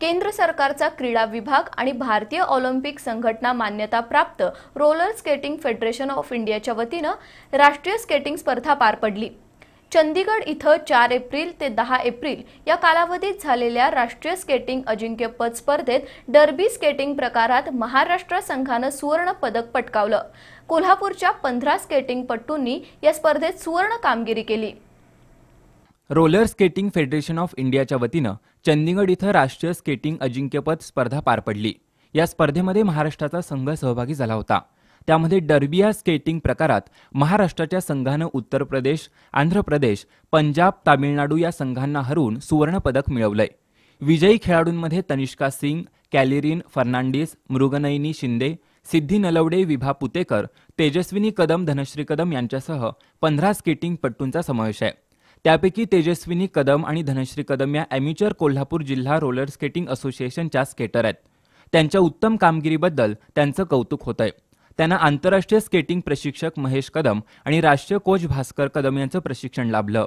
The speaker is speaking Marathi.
केंद्र सरकारचा क्रीडा विभाग आणि भारतीय ऑलिम्पिक संघटना मान्यताप्राप्त रोलर स्केटिंग फेडरेशन ऑफ इंडियाच्या वतीनं राष्ट्रीय स्केटिंग स्पर्धा पार पडली चंदीगड इथं चार एप्रिल ते दहा एप्रिल या कालावधीत झालेल्या राष्ट्रीय स्केटिंग अजिंक्यपद स्पर्धेत डर्बी स्केटिंग प्रकारात महाराष्ट्र संघानं सुवर्ण पदक पटकावलं कोल्हापूरच्या पंधरा स्केटिंगपटूंनी या स्पर्धेत सुवर्ण कामगिरी केली रोलर स्केटिंग फेडरेशन ऑफ इंडियाच्या वतीनं चंदीगड इथं राष्ट्रीय स्केटिंग अजिंक्यपद स्पर्धा पार पडली या स्पर्धेमध्ये महाराष्ट्राचा संघ सहभागी झाला होता त्यामध्ये डर्बिया स्केटिंग प्रकारात महाराष्ट्राच्या संघानं उत्तर प्रदेश आंध्र प्रदेश पंजाब तामिळनाडू या संघांना हरवून सुवर्णपदक मिळवलंय विजयी खेळाडूंमध्ये तनिष्का सिंग कॅलिरीन फर्नांडिस मृगनयनी शिंदे सिद्धी नलवडे विभा पुतेकर तेजस्विनी कदम धनश्री कदम यांच्यासह पंधरा स्केटिंगपटूंचा समावेश आहे त्यापैकी तेजस्विनी कदम आणि धनश्री कदम या अॅमिचर कोल्हापूर जिल्हा रोलर स्केटिंग असोसिएशनच्या स्केटर आहेत त्यांच्या उत्तम कामगिरीबद्दल त्यांचं कौतुक होत आहे त्यांना आंतरराष्ट्रीय स्केटिंग प्रशिक्षक महेश कदम आणि राष्ट्रीय कोच भास्कर कदम यांचं प्रशिक्षण लाभलं